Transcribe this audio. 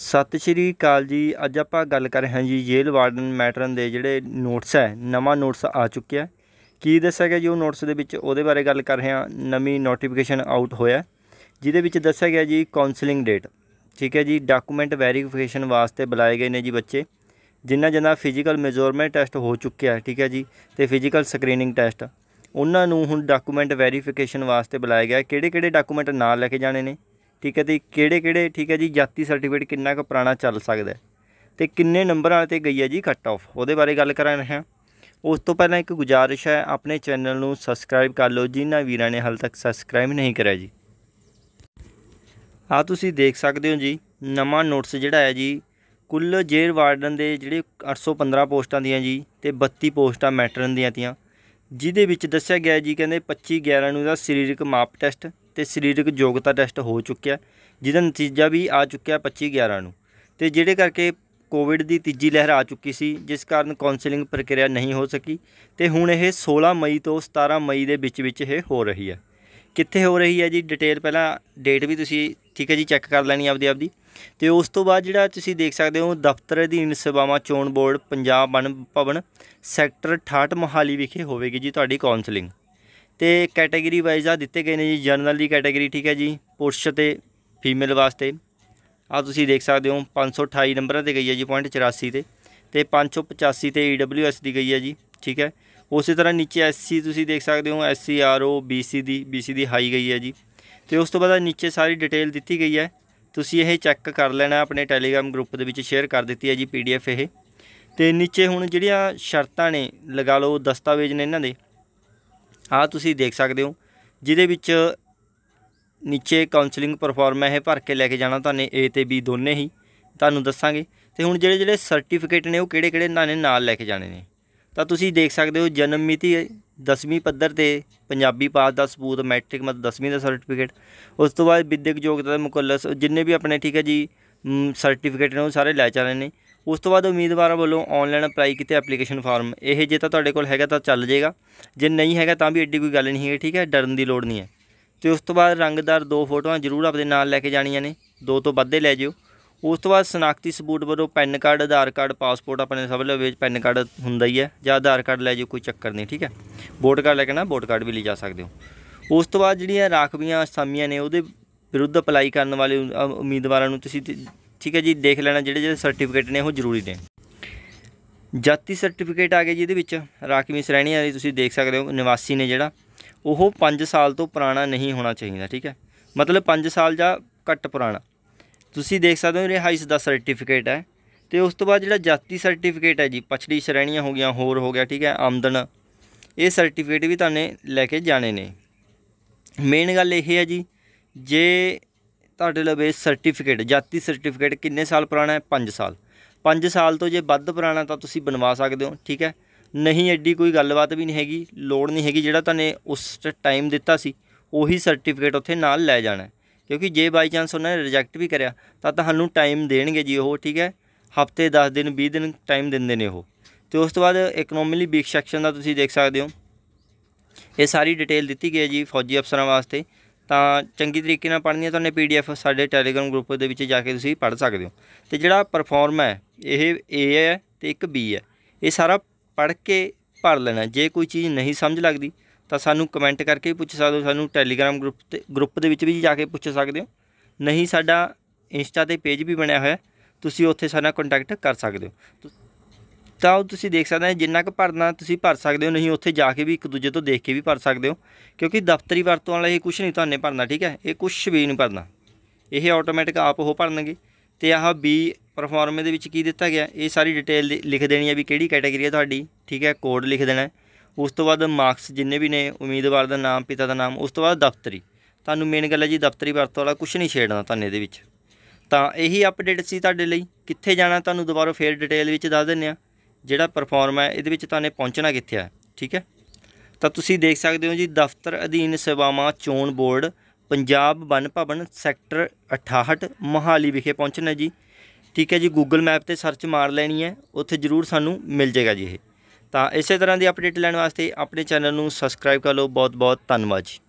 ਸਤਿ ਸ਼੍ਰੀ ਅਕਾਲ ਜੀ ਅੱਜ ਆਪਾਂ ਗੱਲ ਕਰ ਰਹੇ ਹਾਂ ਜੀ ਜੇਲ੍ਹ ਵਾਰਡਨ ਮੈਟਰਨ ਦੇ ਜਿਹੜੇ ਨੋਟਸ ਹੈ ਨਵਾਂ ਨੋਟਸ ਆ ਚੁੱਕਿਆ ਕੀ ਦੱਸਿਆ ਗਿਆ ਜੀ ਉਹ ਨੋਟਸ ਦੇ ਵਿੱਚ ਉਹਦੇ ਬਾਰੇ ਗੱਲ ਕਰ ਰਹੇ ਹਾਂ ਨਵੀਂ ਨੋਟੀਫਿਕੇਸ਼ਨ ਆਊਟ ਹੋਇਆ ਜਿਹਦੇ ਵਿੱਚ ਦੱਸਿਆ ਗਿਆ ਜੀ ਕਾਉਂਸਲਿੰਗ ਡੇਟ ਠੀਕ ਹੈ ਜੀ ਡਾਕੂਮੈਂਟ ਵੈਰੀਫਿਕੇਸ਼ਨ ਵਾਸਤੇ ਬੁਲਾਏ ਗਏ ਨੇ ਜੀ ਬੱਚੇ ਜਿਨ੍ਹਾਂ ਜਿਨ੍ਹਾਂ ਫਿਜ਼ੀਕਲ ਮੈਜ਼ਰਮੈਂਟ ਟੈਸਟ ਹੋ ਚੁੱਕਿਆ ਠੀਕ ਹੈ ਜੀ ਤੇ ਫਿਜ਼ੀਕਲ ਸਕਰੀਨਿੰਗ ਟੈਸਟ ਉਹਨਾਂ ਨੂੰ ਹੁਣ ਡਾਕੂਮੈਂਟ ਵੈਰੀਫਿਕੇਸ਼ਨ ਵਾਸਤੇ ਬੁਲਾਇਆ ਗਿਆ ਕਿਹੜੇ ਕਿਹੜੇ ਡਾਕੂਮੈਂਟ ਨਾਲ ਲੈ ਕੇ ਜਾਣੇ ਨੇ ਠੀਕ ਹੈ ਤੇ ਕਿਹੜੇ ਕਿਹੜੇ ਠੀਕ ਹੈ ਜੀ ਜਾਤੀ ਸਰਟੀਫਿਕੇਟ ਕਿੰਨਾ ਕੁ ਪੁਰਾਣਾ ਚੱਲ ਸਕਦਾ ਤੇ ਕਿੰਨੇ ਨੰਬਰਾਂ ਤੇ ਗਈ ਹੈ ਜੀ ਕੱਟ ਆਫ ਉਹਦੇ ਬਾਰੇ ਗੱਲ ਕਰ ਰਹੇ ਹਾਂ ਉਸ ਤੋਂ ਪਹਿਲਾਂ ਇੱਕ ਗੁਜਾਰਿਸ਼ ਹੈ ਆਪਣੇ ਚੈਨਲ ਨੂੰ ਸਬਸਕ੍ਰਾਈਬ ਕਰ ਲਓ ਜਿਨ੍ਹਾਂ ਵੀਰਾਂ ਨੇ ਹਾਲ ਤੱਕ ਸਬਸਕ੍ਰਾਈਬ ਨਹੀਂ ਕਰਿਆ ਜੀ ਆ ਤੁਸੀਂ ਦੇਖ ਸਕਦੇ ਹੋ ਜੀ ਨਵਾਂ ਨੋਟਿਸ ਜਿਹੜਾ ਹੈ ਜੀ ਕੁੱਲ ਜੇਰ ਵਾਰਡਨ ਦੇ ਜਿਹੜੇ 815 ਪੋਸਟਾਂ ਦੀਆਂ ਜੀ ਤੇ 32 ਪੋਸਟਾਂ ਮੈਟਰਨ ਦੀਆਂ ਤੀਆਂ ਜਿਹਦੇ ਵਿੱਚ ਦੱਸਿਆ ਗਿਆ ਜੀ ਕਹਿੰਦੇ 25 11 ਨੂੰ ਦਾ ਸਰੀਰਕ ਮਾਪ ਟੈਸਟ ਤੇ ਸਰੀਰਕ ਯੋਗਤਾ ਟੈਸਟ ਹੋ ਚੁੱਕਿਆ ਜਿਹਦਾ ਨਤੀਜਾ ਵੀ ਆ ਚੁੱਕਿਆ 25 11 ਨੂੰ ਤੇ ਜਿਹੜੇ ਕਰਕੇ ਕੋਵਿਡ ਦੀ ਤੀਜੀ ਲਹਿਰ ਆ ਚੁੱਕੀ ਸੀ ਜਿਸ ਕਾਰਨ ਕਾਉਂਸਲਿੰਗ ਪ੍ਰਕਿਰਿਆ ਨਹੀਂ ਹੋ ਸਕੀ ਤੇ ਹੁਣ ਇਹ 16 ਮਈ ਤੋਂ 17 ਮਈ ਦੇ ਵਿੱਚ ਵਿੱਚ ਇਹ ਹੋ ਰਹੀ ਹੈ ਕਿੱਥੇ ਹੋ ਰਹੀ ਹੈ ਜੀ ਡਿਟੇਲ ਪਹਿਲਾਂ ਡੇਟ ਵੀ ਤੁਸੀਂ ਠੀਕ ਹੈ ਜੀ ਚੈੱਕ ਕਰ ਲੈਣੀ ਆਪਦੀ ਆਪਦੀ ਤੇ ਉਸ ਤੋਂ ਬਾਅਦ ਜਿਹੜਾ ਤੁਸੀਂ ਦੇਖ ਸਕਦੇ ਹੋ ਦਫ਼ਤਰ ਅਧੀਨ ਸੇਵਾਵਾਂ ਚੋਣ ਬੋਰਡ ਪੰਜਾਬ ਬਣ ਭਵਨ ਸੈਕਟਰ 68 ਮੋਹਾਲੀ ਵਿਖੇ ਹੋਵੇਗੀ ਜੀ ਤੁਹਾਡੀ ਕਾਉਂਸਲਿੰਗ ਤੇ ਕੈਟਾਗਰੀ ਵਾਈਜ਼ ਆ ਦਿੱਤੇ ਗਏ ਨੇ ਜੀ ਜਨਰਲ ਦੀ ਕੈਟਾਗਰੀ ਠੀਕ ਹੈ ਜੀ ਪੁਰਸ਼ ਤੇ ਫੀਮੇਲ ਵਾਸਤੇ ਆ ਤੁਸੀਂ ਦੇਖ ਸਕਦੇ ਹੋ 528 ਨੰਬਰਾਂ ਤੇ ਗਈ ਹੈ ਜੀ ਪੁਆਇੰਟ 84 ਤੇ ਤੇ 585 ਤੇ ਈਡਬਲਯੂਐਸ e ਦੀ ਗਈ ਹੈ ਜੀ ਠੀਕ ਹੈ ਉਸੇ ਤਰ੍ਹਾਂ ਨੀਚੇ ਐਸਸੀ ਤੁਸੀਂ ਦੇਖ ਸਕਦੇ ਹੋ ਐਸਸੀ ਆਰਓ ਬੀਸੀ ਦੀ ਬੀਸੀ ਦੀ ਹਾਈ ਗਈ ਹੈ ਜੀ ਤੇ ਉਸ ਤੋਂ ਬਾਅਦ ਨੀਚੇ ਸਾਰੀ ਡਿਟੇਲ ਦਿੱਤੀ ਗਈ ਹੈ ਤੁਸੀਂ ਇਹ ਚੈੱਕ ਕਰ ਲੈਣਾ ਆਪਣੇ ਟੈਲੀਗ੍ਰਾਮ ਗਰੁੱਪ ਦੇ ਵਿੱਚ ਸ਼ੇਅਰ ਕਰ ਦਿੱਤੀ ਹੈ ਜੀ ਪੀਡੀਐਫ ਇਹ ਤੇ ਨੀਚੇ ਹੁਣ ਜਿਹੜੀਆਂ ਸ਼ਰਤਾਂ ਨੇ ਲਗਾ ਲਓ ਦਸਤਾਵੇਜ਼ ਨੇ ਇਹਨਾਂ ਦੇ ਆ ਤੁਸੀਂ ਦੇਖ ਸਕਦੇ ਹੋ ਜਿਹਦੇ ਵਿੱਚ ਨੀਚੇ ਕਾਉਂਸਲਿੰਗ ਪਰਫਾਰਮ ਹੈ ਇਹ ਭਰ ਕੇ ਲੈ ਕੇ ਜਾਣਾ ਤੁਹਾਨੂੰ A ਤੇ B ਦੋਨੇ ਹੀ ਤੁਹਾਨੂੰ ਦੱਸਾਂਗੇ ਤੇ ਹੁਣ ਜਿਹੜੇ ਜਿਹੜੇ ਸਰਟੀਫਿਕੇਟ ਨੇ ਉਹ ਕਿਹੜੇ ਕਿਹੜੇ ਨਾਂ ਨੇ ਨਾਲ ਲੈ ਕੇ ਜਾਣੇ ਨੇ ਤਾਂ ਤੁਸੀਂ ਦੇਖ ਸਕਦੇ ਹੋ ਜਨਮ ਮਿਤੀ 10ਵੀਂ ਪੱਧਰ ਤੇ ਪੰਜਾਬੀ ਪਾਸ ਦਾ ਸਬੂਤ ਮੈਟ੍ਰਿਕ ਮਤ 10ਵੀਂ ਦਾ ਸਰਟੀਫਿਕੇਟ ਉਸ ਤੋਂ ਬਾਅਦ ਵਿਦਿਅਕ ਯੋਗਤਾ ਦਾ ਮੁਕੱਲਸ ਜਿੰਨੇ ਵੀ ਆਪਣੇ ਠੀਕ ਹੈ ਜੀ ਸਰਟੀਫਿਕੇਟ ਨੇ ਉਹ ਸਾਰੇ ਲੈ ਚਾਣੇ ਨੇ ਉਸ ਤੋਂ ਬਾਅਦ ਉਮੀਦਵਾਰਾਂ ਵੱਲੋਂ ਆਨਲਾਈਨ ਅਪਲਾਈ ਕੀਤੇ ਐਪਲੀਕੇਸ਼ਨ ਫਾਰਮ ਇਹ ਜੇ ਤਾਂ ਤੁਹਾਡੇ ਕੋਲ ਹੈਗਾ ਤਾਂ ਚੱਲ ਜਾਏਗਾ ਜੇ ਨਹੀਂ ਹੈਗਾ ਤਾਂ ਵੀ ਐਡੀ ਕੋਈ ਗੱਲ ਨਹੀਂ ਹੈ ਠੀਕ ਹੈ ਡਰਨ ਦੀ ਲੋੜ ਨਹੀਂ ਹੈ ਤੇ ਉਸ ਤੋਂ ਬਾਅਦ ਰੰਗਦਾਰ ਦੋ ਫੋਟੋਆਂ ਜ਼ਰੂਰ ਆਪਣੇ ਨਾਲ ਲੈ ਕੇ ਜਾਣੀਆਂ ਨੇ ਦੋ ਤੋਂ ਵੱਧੇ ਲੈ ਜਿਓ ਉਸ ਤੋਂ ਬਾਅਦ ਸਨਾਖਤੀ ਸਬੂਤ ਵੱਲੋਂ PAN card Aadhaar card passport ਆਪਣੇ ਸਭ ਲੋ ਵਿੱਚ ਪੈਨ ਕਾਰਡ ਹੁੰਦਾ ਹੀ ਹੈ ਜਾਂ ਆਧਾਰ ਕਾਰਡ ਲੈ ਜਿਓ ਕੋਈ ਚੱਕਰ ਨਹੀਂ ਠੀਕ ਹੈ ਵੋਟ ਕਾਰਡ ਲੈ ਕੇ ਨਾ ਵੋਟ ਕਾਰਡ ਵੀ ਲੈ ਜਾ ਸਕਦੇ ਹੋ ਉਸ ਤੋਂ ਬਾਅਦ ਜਿਹੜੀਆਂ ਰਾਖਵੀਆਂ ਅਸਾਮੀਆਂ ਨੇ ਉਹਦੇ ਵਿਰੁੱਧ ਅਪਲਾਈ ਕਰਨ ਵਾਲੇ ਉਮੀਦਵਾਰਾਂ ਨੂੰ ਤੁਸੀਂ ਠੀਕ ਹੈ ਜੀ ਦੇਖ ਲੈਣਾ ਜਿਹੜੇ ਜਿਹੜੇ ਸਰਟੀਫਿਕੇਟ ਨੇ ਉਹ ਜ਼ਰੂਰੀ ਨੇ ਜਾਤੀ ਸਰਟੀਫਿਕੇਟ ਆ ਗਿਆ ਜੀ ਇਹਦੇ ਵਿੱਚ ਰਾਖਵੀਂ ਸ਼੍ਰੇਣੀ ਆ ਤੁਸੀਂ ਦੇਖ ਸਕਦੇ ਹੋ ਨਿਵਾਸੀ ਨੇ ਜਿਹੜਾ ਉਹ 5 ਸਾਲ ਤੋਂ ਪੁਰਾਣਾ ਨਹੀਂ ਹੋਣਾ ਚਾਹੀਦਾ ਠੀਕ ਹੈ ਮਤਲਬ 5 ਸਾਲ ਜਾਂ ਘੱਟ ਪੁਰਾਣਾ ਤੁਸੀਂ ਦੇਖ ਸਕਦੇ ਹੋ ਰਿਹਾਇਸ਼ ਦਾ ਸਰਟੀਫਿਕੇਟ ਹੈ ਤੇ ਉਸ ਤੋਂ ਬਾਅਦ ਜਿਹੜਾ ਜਾਤੀ ਸਰਟੀਫਿਕੇਟ ਹੈ ਜੀ ਪਛੜੀ ਸ਼੍ਰੇਣੀਆਂ ਹੋ ਗਿਆ ਹੋਰ ਹੋ ਗਿਆ ਠੀਕ ਹੈ ਆਮਦਨ ਇਹ ਸਰਟੀਫਿਕੇਟ ਵੀ ਤੁਹਾਨੂੰ ਲੈ ਕੇ ਜਾਣੇ ਨੇ ਮੇਨ ਗੱਲ ਇਹ ਹੈ ਜੀ ਜੇ ਤੁਹਾਡੇ ਲਵੇ ਸਰਟੀਫਿਕੇਟ ਜਾਤੀ ਸਰਟੀਫਿਕੇਟ ਕਿੰਨੇ ਸਾਲ ਪੁਰਾਣਾ ਹੈ 5 ਸਾਲ 5 ਸਾਲ ਤੋਂ ਜੇ ਵੱਧ ਪੁਰਾਣਾ ਤਾਂ ਤੁਸੀਂ ਬਣਵਾ ਸਕਦੇ ਹੋ ਠੀਕ ਹੈ ਨਹੀਂ ਐਡੀ ਕੋਈ ਗੱਲਬਾਤ ਵੀ ਨਹੀਂ ਹੈਗੀ ਲੋੜ ਨਹੀਂ ਹੈਗੀ ਜਿਹੜਾ ਤੁਹਾਨੂੰ ਉਸ ਟਾਈਮ ਦਿੱਤਾ ਸੀ ਉਹੀ ਸਰਟੀਫਿਕੇਟ ਉੱਥੇ ਨਾਲ ਲੈ ਜਾਣਾ ਕਿਉਂਕਿ ਜੇ ਬਾਈ ਚਾਂਸ ਉਹਨਾਂ ਨੇ ਰਿਜੈਕਟ ਵੀ ਕਰਿਆ ਤਾਂ ਤੁਹਾਨੂੰ ਟਾਈਮ ਦੇਣਗੇ ਜੀ ਉਹ ਠੀਕ ਹੈ ਹਫਤੇ 10 ਦਿਨ 20 ਦਿਨ ਟਾਈਮ ਦਿੰਦੇ ਨੇ ਉਹ ਤੇ ਉਸ ਤੋਂ ਬਾਅਦ ਇਕਨੋਮਿਕਲੀ ਵੀਕ ਸੈਕਸ਼ਨ ਦਾ ਤੁਸੀਂ ਦੇਖ ਸਕਦੇ ਹੋ ਇਹ ਸਾਰੀ ਡਿਟੇਲ ਦਿੱਤੀ ਗਈ ਹੈ ਜੀ ਫੌਜੀ ਅਫਸਰਾਂ ਵਾਸਤੇ ਤਾਂ ਚੰਗੀ ਤਰੀਕੇ ਨਾਲ ਪੜ੍ਹਨੀ ਹੈ ਤੁਹਾਨੂੰ ਪੀਡੀਐਫ ਸਾਡੇ ਟੈਲੀਗ੍ਰਾਮ ਗਰੁੱਪ ਦੇ ਵਿੱਚ ਜਾ ਕੇ ਤੁਸੀਂ ਪੜ੍ਹ ਸਕਦੇ ਹੋ ਤੇ ਜਿਹੜਾ ਪਰਫਾਰਮ ਹੈ ਇਹ A ਹੈ ਤੇ ਇੱਕ B ਹੈ ਇਹ ਸਾਰਾ ਪੜ੍ਹ ਕੇ ਪੜ ਲੈਣਾ ਜੇ ਕੋਈ ਚੀਜ਼ ਨਹੀਂ ਸਮਝ ਲੱਗਦੀ ਤਾਂ ਸਾਨੂੰ ਕਮੈਂਟ ਕਰਕੇ ਪੁੱਛ ਸਕਦੇ ਹੋ ਸਾਨੂੰ ਟੈਲੀਗ੍ਰਾਮ ਗਰੁੱਪ ਤੇ ਗਰੁੱਪ ਦੇ ਵਿੱਚ ਵੀ ਜਾ ਕੇ ਪੁੱਛ ਸਕਦੇ ਹੋ ਨਹੀਂ ਸਾਡਾ ਇੰਸਟਾ ਤੇ ਪੇਜ ਵੀ ਬਣਿਆ ਹੋਇਆ ਤੁਸੀਂ ਉੱਥੇ ਸਾਡਾ ਕੰਟੈਕਟ ਕਰ ਸਕਦੇ ਹੋ ਤਾਂ ਉਹ ਤੁਸੀਂ ਦੇਖ ਸਕਦੇ ਹੋ ਜਿੰਨਾ ਕੁ ਭਰਨਾ ਤੁਸੀਂ ਭਰ ਸਕਦੇ ਹੋ ਨਹੀਂ ਉੱਥੇ ਜਾ ਕੇ ਵੀ ਇੱਕ ਦੂਜੇ ਤੋਂ ਦੇਖ ਕੇ ਵੀ ਭਰ ਸਕਦੇ ਹੋ ਕਿਉਂਕਿ ਦਫ਼ਤਰੀ ਵਰਤੋਂ ਵਾਲਾ ਇਹ ਕੁਝ ਨਹੀਂ ਤੁਹਾਨੇ ਭਰਨਾ ਠੀਕ ਹੈ ਇਹ ਕੁਝ ਵੀ ਨਹੀਂ ਭਰਨਾ ਇਹ ਆਟੋਮੈਟਿਕ ਆਪ ਉਹ ਭਰਨਗੇ ਤੇ ਆਹ ਬੀ ਪਰਫਾਰਮੇ ਦੇ ਵਿੱਚ ਕੀ ਦਿੱਤਾ ਗਿਆ ਇਹ ਸਾਰੀ ਡਿਟੇਲ ਲਿਖ ਦੇਣੀ ਹੈ ਵੀ ਕਿਹੜੀ ਕੈਟਾਗਰੀ ਹੈ ਤੁਹਾਡੀ ਠੀਕ ਹੈ ਕੋਡ ਲਿਖ ਦੇਣਾ ਉਸ ਤੋਂ ਬਾਅਦ ਮਾਰਕਸ ਜਿੰਨੇ ਵੀ ਨੇ ਉਮੀਦਵਾਰ ਦਾ ਨਾਮ ਪਿਤਾ ਦਾ ਨਾਮ ਉਸ ਤੋਂ ਬਾਅਦ ਦਫ਼ਤਰੀ ਤੁਹਾਨੂੰ ਮੇਨ ਗੱਲ ਹੈ ਜੀ ਦਫ਼ਤਰੀ ਵਰਤੋਂ ਵਾਲਾ ਕੁਝ ਨਹੀਂ ਛੇੜਨਾ ਤੁਹਾਨੂੰ ਇਹਦੇ ਵਿੱਚ ਤਾਂ ਇਹੀ ਅਪਡੇਟ ਸੀ ਤੁਹਾਡੇ ਲਈ ਕਿੱਥੇ ਜਾਣਾ ਤੁਹਾਨੂੰ ਦੁਬਾਰਾ ਫੇਰ ਡਿਟੇਲ ਵਿੱਚ ਦੱਸ ਦਿੰਨੇ ਆ ਜਿਹੜਾ ਪਰਫਾਰਮ ਹੈ ਇਹਦੇ ਵਿੱਚ ਤੁਹਾਨੂੰ ਪਹੁੰਚਣਾ ਕਿੱਥੇ ਹੈ ਠੀਕ ਹੈ ਤਾਂ ਤੁਸੀਂ ਦੇਖ ਸਕਦੇ ਹੋ ਜੀ ਦਫ਼ਤਰ ਅਧੀਨ ਸੇਵਾਵਾਂ ਚੋਣ ਬੋਰਡ ਪੰਜਾਬ ਵਨ ਭਵਨ ਸੈਕਟਰ 68 ਮਹਾਲੀ ਵਿਖੇ ਪਹੁੰਚਣਾ ਜੀ ਠੀਕ ਹੈ ਜੀ ਗੂਗਲ ਮੈਪ ਤੇ ਸਰਚ ਮਾਰ ਲੈਣੀ ਹੈ ਉੱਥੇ ਜ਼ਰੂਰ ਸਾਨੂੰ ਮਿਲ ਜਾਏਗਾ ਜੀ ਇਹ ਤਾਂ ਇਸੇ ਤਰ੍ਹਾਂ ਦੀ ਅਪਡੇਟ ਲੈਣ ਵਾਸਤੇ ਆਪਣੇ ਚੈਨਲ ਨੂੰ ਸਬਸਕ੍ਰਾਈਬ ਕਰ ਲਓ ਬਹੁਤ ਬਹੁਤ ਧੰਨਵਾਦ ਜੀ